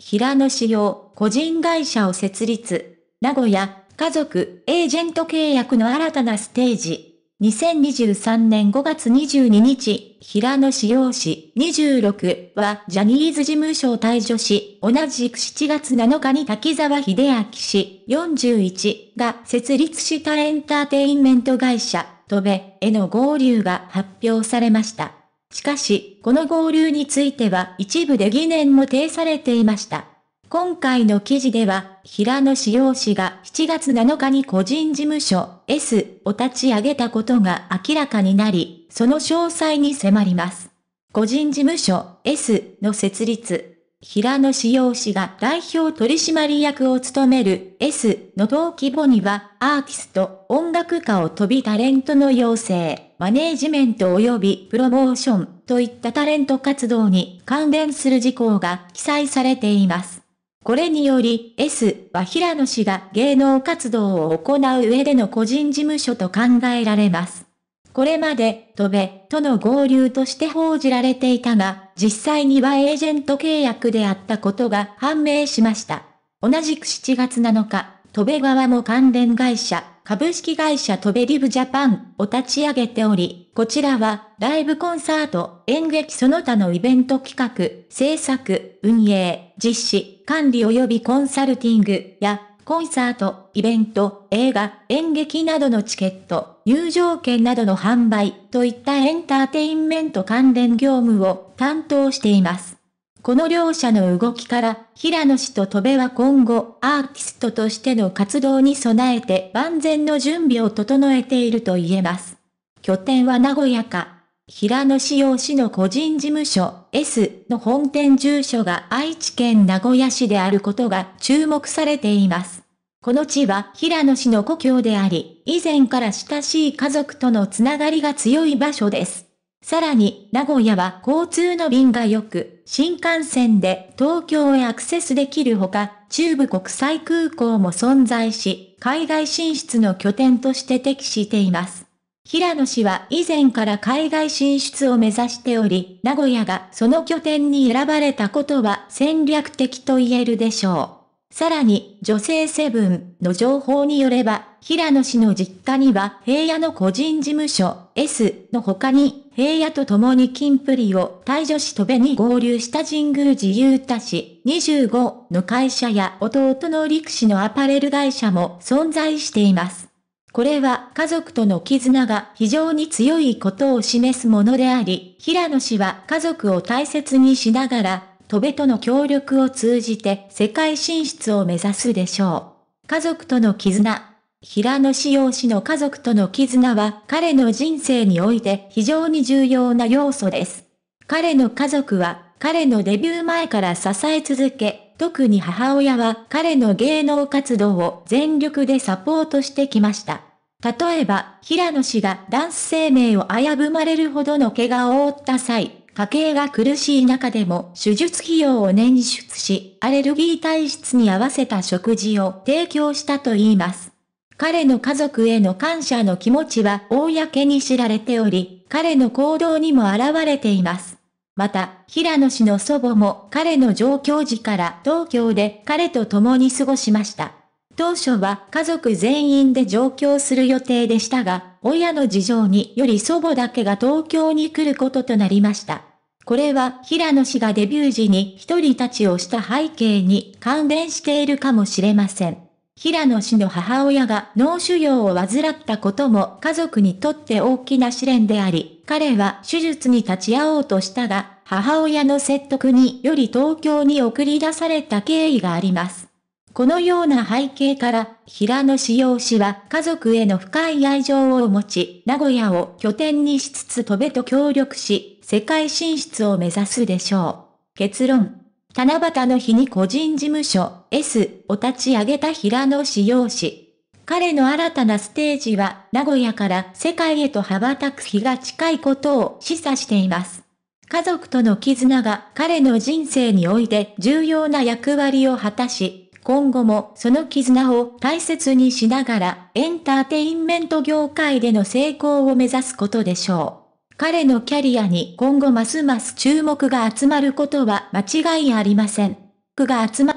平野紫耀、個人会社を設立。名古屋、家族、エージェント契約の新たなステージ。2023年5月22日、平野紫耀氏26はジャニーズ事務所を退所し、同じく7月7日に滝沢秀明氏41が設立したエンターテインメント会社、トベへの合流が発表されました。しかし、この合流については一部で疑念も呈されていました。今回の記事では、平野志陽氏が7月7日に個人事務所 S を立ち上げたことが明らかになり、その詳細に迫ります。個人事務所 S の設立。平野志陽氏が代表取締役を務める S の同規模には、アーティスト、音楽家を飛びタレントの要請。マネージメント及びプロモーションといったタレント活動に関連する事項が記載されています。これにより S は平野氏が芸能活動を行う上での個人事務所と考えられます。これまで、戸部との合流として報じられていたが、実際にはエージェント契約であったことが判明しました。同じく7月7日、戸部側も関連会社、株式会社戸部リブジャパンを立ち上げており、こちらはライブコンサート、演劇その他のイベント企画、制作、運営、実施、管理及びコンサルティングやコンサート、イベント、映画、演劇などのチケット、入場券などの販売といったエンターテインメント関連業務を担当しています。この両者の動きから、平野氏と戸部は今後、アーティストとしての活動に備えて万全の準備を整えていると言えます。拠点は名古屋か、平野志陽氏の個人事務所 S の本店住所が愛知県名古屋市であることが注目されています。この地は平野氏の故郷であり、以前から親しい家族とのつながりが強い場所です。さらに、名古屋は交通の便が良く、新幹線で東京へアクセスできるほか、中部国際空港も存在し、海外進出の拠点として適しています。平野氏は以前から海外進出を目指しており、名古屋がその拠点に選ばれたことは戦略的と言えるでしょう。さらに、女性セブンの情報によれば、平野氏の実家には平野の個人事務所 S の他に、平野と共に金プリを大女子戸部に合流した神宮寺雄太氏25の会社や弟の陸氏のアパレル会社も存在しています。これは家族との絆が非常に強いことを示すものであり、平野氏は家族を大切にしながら戸部との協力を通じて世界進出を目指すでしょう。家族との絆。平野志陽氏の家族との絆は彼の人生において非常に重要な要素です。彼の家族は彼のデビュー前から支え続け、特に母親は彼の芸能活動を全力でサポートしてきました。例えば、平野氏がダンス生命を危ぶまれるほどの怪我を負った際、家計が苦しい中でも手術費用を捻出し、アレルギー体質に合わせた食事を提供したといいます。彼の家族への感謝の気持ちは公に知られており、彼の行動にも現れています。また、平野氏の祖母も彼の上京時から東京で彼と共に過ごしました。当初は家族全員で上京する予定でしたが、親の事情により祖母だけが東京に来ることとなりました。これは平野氏がデビュー時に一人立ちをした背景に関連しているかもしれません。平野氏の母親が脳腫瘍を患ったことも家族にとって大きな試練であり、彼は手術に立ち会おうとしたが、母親の説得により東京に送り出された経緯があります。このような背景から、平野志陽氏は家族への深い愛情を持ち、名古屋を拠点にしつつ戸部と協力し、世界進出を目指すでしょう。結論。七夕の日に個人事務所 S を立ち上げた平野志陽氏。彼の新たなステージは、名古屋から世界へと羽ばたく日が近いことを示唆しています。家族との絆が彼の人生において重要な役割を果たし、今後もその絆を大切にしながら、エンターテインメント業界での成功を目指すことでしょう。彼のキャリアに今後ますます注目が集まることは間違いありません。が集ま